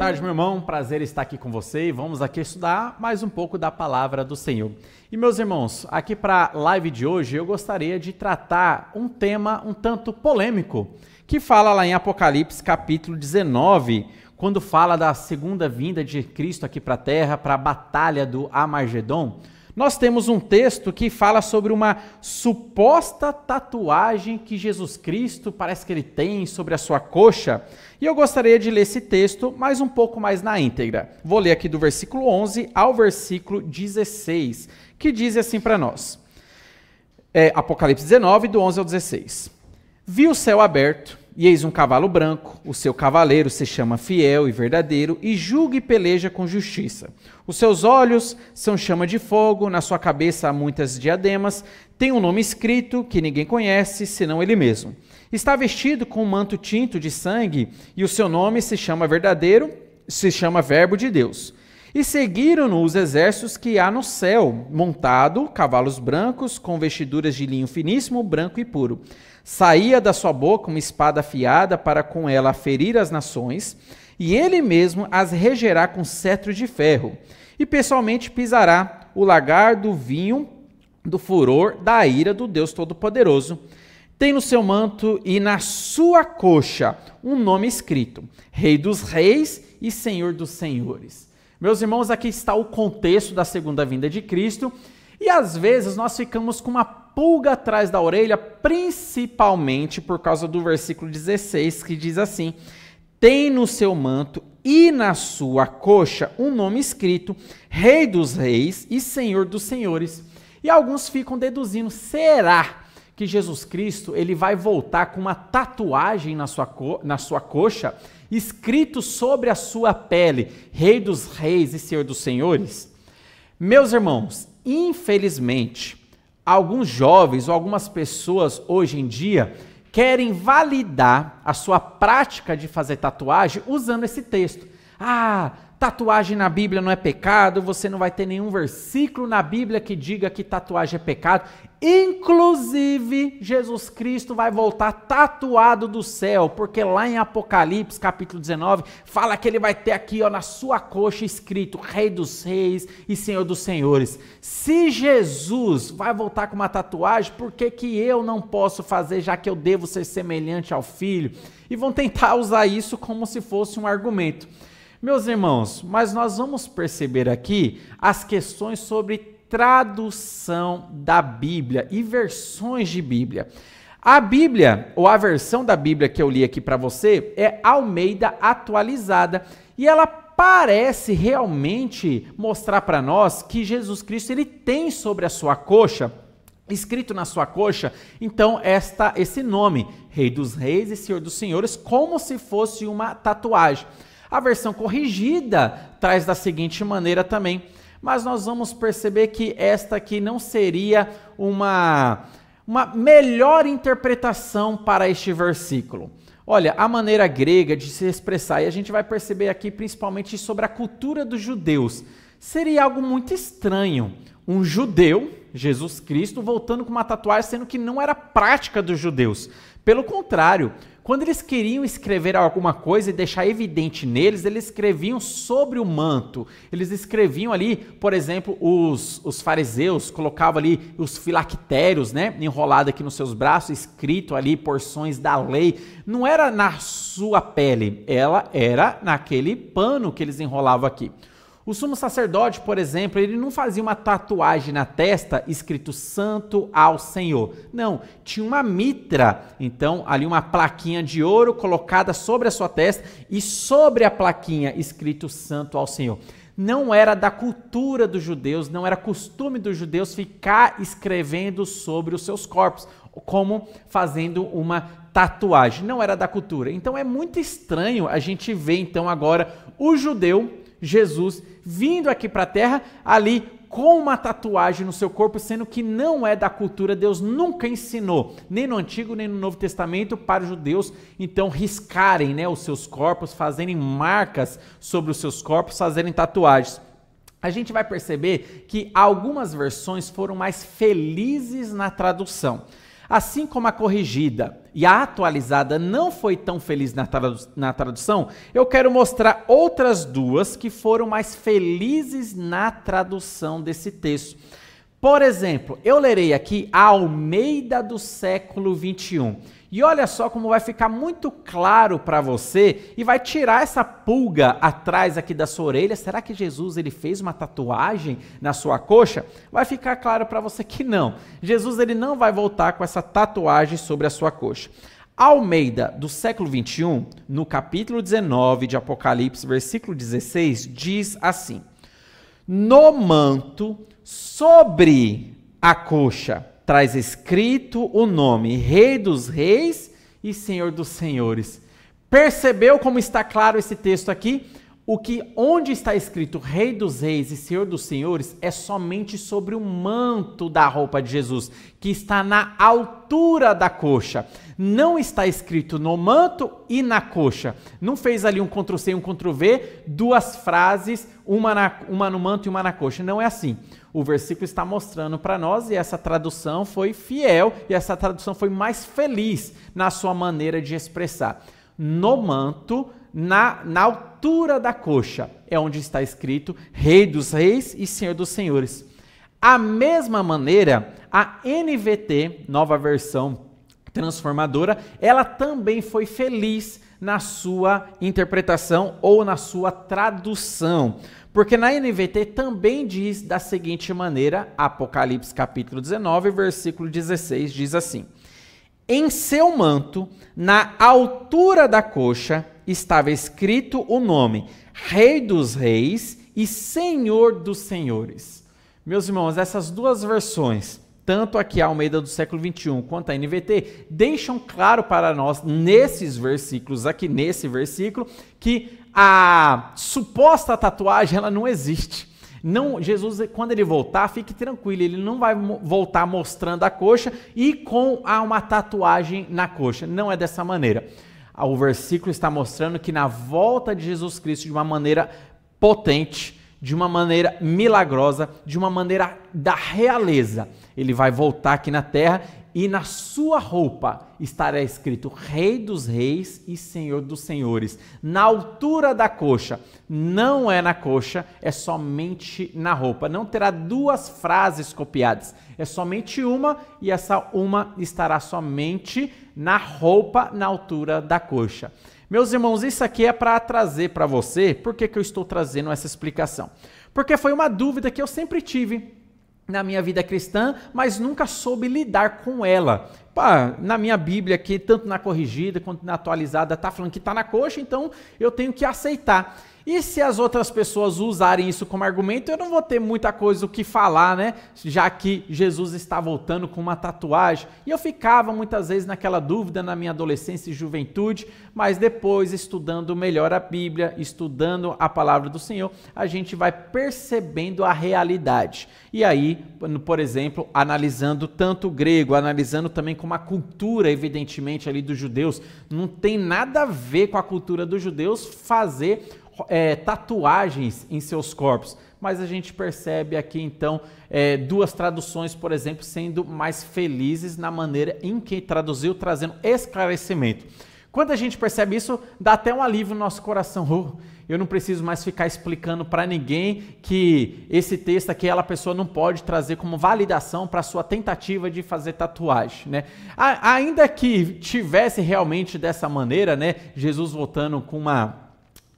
tarde, meu irmão. Prazer estar aqui com você e vamos aqui estudar mais um pouco da palavra do Senhor. E meus irmãos, aqui para a live de hoje eu gostaria de tratar um tema um tanto polêmico que fala lá em Apocalipse capítulo 19, quando fala da segunda vinda de Cristo aqui para a terra, para a batalha do Armagedon. Nós temos um texto que fala sobre uma suposta tatuagem que Jesus Cristo parece que ele tem sobre a sua coxa. E eu gostaria de ler esse texto, mas um pouco mais na íntegra. Vou ler aqui do versículo 11 ao versículo 16, que diz assim para nós. É, Apocalipse 19, do 11 ao 16. Vi o céu aberto e eis um cavalo branco, o seu cavaleiro se chama Fiel e Verdadeiro, e julga e peleja com justiça. Os seus olhos são chama de fogo, na sua cabeça há muitas diademas, tem um nome escrito que ninguém conhece, senão ele mesmo. Está vestido com um manto tinto de sangue, e o seu nome se chama Verdadeiro, se chama Verbo de Deus. E seguiram-no os exércitos que há no céu, montado, cavalos brancos, com vestiduras de linho finíssimo, branco e puro. Saía da sua boca uma espada afiada para com ela ferir as nações, e ele mesmo as regerá com cetro de ferro. E pessoalmente pisará o lagar do vinho, do furor, da ira do Deus Todo-Poderoso. Tem no seu manto e na sua coxa um nome escrito: Rei dos Reis e Senhor dos Senhores. Meus irmãos, aqui está o contexto da segunda vinda de Cristo. E às vezes nós ficamos com uma pulga atrás da orelha, principalmente por causa do versículo 16 que diz assim: Tem no seu manto e na sua coxa um nome escrito: Rei dos Reis e Senhor dos Senhores. E alguns ficam deduzindo: será que Jesus Cristo ele vai voltar com uma tatuagem na sua, na sua coxa, escrito sobre a sua pele, Rei dos Reis e Senhor dos Senhores? Meus irmãos, infelizmente, alguns jovens ou algumas pessoas hoje em dia querem validar a sua prática de fazer tatuagem usando esse texto. Ah, tatuagem na Bíblia não é pecado, você não vai ter nenhum versículo na Bíblia que diga que tatuagem é pecado. Inclusive, Jesus Cristo vai voltar tatuado do céu, porque lá em Apocalipse, capítulo 19, fala que ele vai ter aqui ó, na sua coxa escrito Rei dos Reis e Senhor dos Senhores. Se Jesus vai voltar com uma tatuagem, por que, que eu não posso fazer, já que eu devo ser semelhante ao Filho? E vão tentar usar isso como se fosse um argumento. Meus irmãos, mas nós vamos perceber aqui as questões sobre tradução da Bíblia e versões de Bíblia. A Bíblia, ou a versão da Bíblia que eu li aqui para você, é Almeida atualizada e ela parece realmente mostrar para nós que Jesus Cristo ele tem sobre a sua coxa escrito na sua coxa, então esta esse nome, Rei dos Reis e Senhor dos Senhores, como se fosse uma tatuagem. A versão corrigida traz da seguinte maneira também, mas nós vamos perceber que esta aqui não seria uma, uma melhor interpretação para este versículo. Olha, a maneira grega de se expressar, e a gente vai perceber aqui principalmente sobre a cultura dos judeus, seria algo muito estranho. Um judeu Jesus Cristo voltando com uma tatuagem, sendo que não era prática dos judeus. Pelo contrário, quando eles queriam escrever alguma coisa e deixar evidente neles, eles escreviam sobre o manto. Eles escreviam ali, por exemplo, os, os fariseus colocavam ali os filactérios, né? Enrolado aqui nos seus braços, escrito ali porções da lei. Não era na sua pele, ela era naquele pano que eles enrolavam aqui. O sumo sacerdote, por exemplo, ele não fazia uma tatuagem na testa escrito Santo ao Senhor. Não, tinha uma mitra, então ali uma plaquinha de ouro colocada sobre a sua testa e sobre a plaquinha escrito Santo ao Senhor. Não era da cultura dos judeus, não era costume dos judeus ficar escrevendo sobre os seus corpos, como fazendo uma tatuagem. Não era da cultura. Então é muito estranho a gente ver então agora o judeu Jesus vindo aqui para a terra, ali com uma tatuagem no seu corpo, sendo que não é da cultura, Deus nunca ensinou, nem no Antigo nem no Novo Testamento, para os judeus então riscarem né, os seus corpos, fazerem marcas sobre os seus corpos, fazerem tatuagens. A gente vai perceber que algumas versões foram mais felizes na tradução. Assim como a corrigida e a atualizada não foi tão feliz na, tradu na tradução, eu quero mostrar outras duas que foram mais felizes na tradução desse texto. Por exemplo, eu lerei aqui a Almeida do século 21. E olha só como vai ficar muito claro para você e vai tirar essa pulga atrás aqui da sua orelha. Será que Jesus ele fez uma tatuagem na sua coxa? Vai ficar claro para você que não. Jesus ele não vai voltar com essa tatuagem sobre a sua coxa. Almeida, do século 21, no capítulo 19 de Apocalipse, versículo 16, diz assim: no manto, sobre a coxa. Traz escrito o nome Rei dos Reis e Senhor dos Senhores. Percebeu como está claro esse texto aqui? O que onde está escrito Rei dos Reis e Senhor dos Senhores é somente sobre o manto da roupa de Jesus, que está na altura da coxa. Não está escrito no manto e na coxa. Não fez ali um Ctrl C e um Ctrl V, duas frases, uma, na, uma no manto e uma na coxa. Não é assim. O versículo está mostrando para nós e essa tradução foi fiel e essa tradução foi mais feliz na sua maneira de expressar. No manto, na, na altura altura da coxa é onde está escrito Rei dos Reis e Senhor dos Senhores. A mesma maneira, a NVT, nova versão transformadora, ela também foi feliz na sua interpretação ou na sua tradução. Porque na NVT também diz da seguinte maneira, Apocalipse capítulo 19, versículo 16 diz assim: Em seu manto, na altura da coxa, estava escrito o nome Rei dos Reis e Senhor dos Senhores. Meus irmãos, essas duas versões, tanto aqui a Almeida do século 21 quanto a NVT, deixam claro para nós nesses versículos aqui nesse versículo que a suposta tatuagem ela não existe. Não, Jesus, quando ele voltar, fique tranquilo, ele não vai voltar mostrando a coxa e com uma tatuagem na coxa. Não é dessa maneira. Ah, o versículo está mostrando que na volta de Jesus Cristo, de uma maneira potente, de uma maneira milagrosa, de uma maneira da realeza, ele vai voltar aqui na terra e na sua roupa estará escrito Rei dos Reis e Senhor dos Senhores. Na altura da coxa, não é na coxa, é somente na roupa. Não terá duas frases copiadas, é somente uma e essa uma estará somente na roupa, na altura da coxa. Meus irmãos, isso aqui é para trazer para você, por que, que eu estou trazendo essa explicação? Porque foi uma dúvida que eu sempre tive na minha vida cristã, mas nunca soube lidar com ela pá, na minha Bíblia aqui, tanto na corrigida quanto na atualizada, está falando que está na coxa, então eu tenho que aceitar. E se as outras pessoas usarem isso como argumento, eu não vou ter muita coisa o que falar, né? Já que Jesus está voltando com uma tatuagem. E eu ficava muitas vezes naquela dúvida na minha adolescência e juventude, mas depois, estudando melhor a Bíblia, estudando a palavra do Senhor, a gente vai percebendo a realidade. E aí, por exemplo, analisando tanto o grego, analisando também com a cultura, evidentemente, ali dos judeus não tem nada a ver com a cultura dos judeus fazer é, tatuagens em seus corpos. Mas a gente percebe aqui então é, duas traduções, por exemplo, sendo mais felizes na maneira em que traduziu, trazendo esclarecimento. Quando a gente percebe isso, dá até um alívio no nosso coração. Oh, eu não preciso mais ficar explicando para ninguém que esse texto aqui ela pessoa não pode trazer como validação para sua tentativa de fazer tatuagem, né? ainda que tivesse realmente dessa maneira, né? Jesus voltando com uma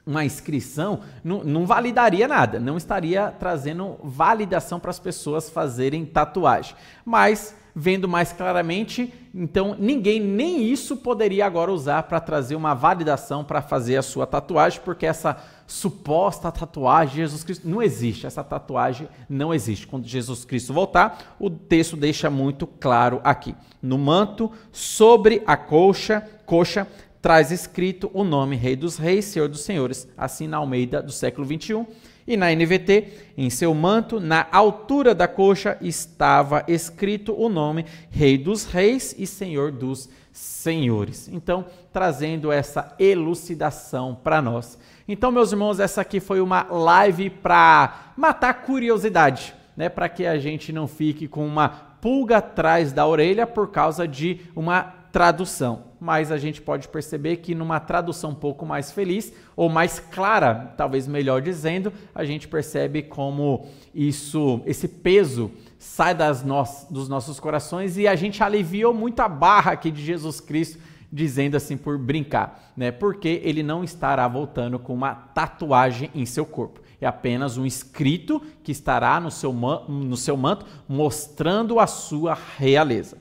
uma inscrição, não, não, validaria nada, não estaria trazendo validação para as pessoas fazerem tatuagem. Mas, vendo mais claramente, então ninguém nem isso poderia agora usar para trazer uma validação para fazer a sua tatuagem, porque essa suposta tatuagem de Jesus Cristo não existe, essa tatuagem não existe. Quando Jesus Cristo voltar, o texto deixa muito claro aqui. No manto, sobre a coxa, coxa traz escrito o nome Rei dos Reis, Senhor dos Senhores, assim na Almeida do século XXI. E na NVT, em seu manto, na altura da coxa, estava escrito o nome Rei dos Reis e Senhor dos Senhores. Então, trazendo essa elucidação para nós. Então, meus irmãos, essa aqui foi uma live para matar curiosidade, né? Para que a gente não fique com uma pulga atrás da orelha por causa de uma tradução. Mas a gente pode perceber que numa tradução um pouco mais feliz, ou mais clara, talvez melhor dizendo, a gente percebe como isso, esse peso sai das no dos nossos corações e a gente aliviou muito a barra aqui de Jesus Cristo dizendo assim por brincar, né? Porque ele não estará voltando com uma tatuagem em seu corpo. É apenas um escrito que estará no seu, no seu manto mostrando a sua realeza.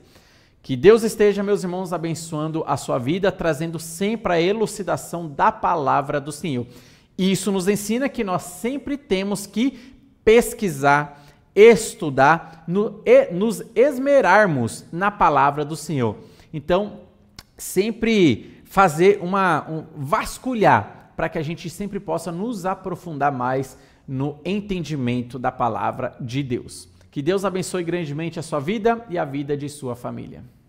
Que Deus esteja, meus irmãos, abençoando a sua vida, trazendo sempre a elucidação da palavra do Senhor. E isso nos ensina que nós sempre temos que pesquisar, estudar, no, e, nos esmerarmos na palavra do Senhor. Então, sempre fazer uma um, vasculhar para que a gente sempre possa nos aprofundar mais no entendimento da palavra de Deus. Que Deus abençoe grandemente a sua vida e a vida de sua família.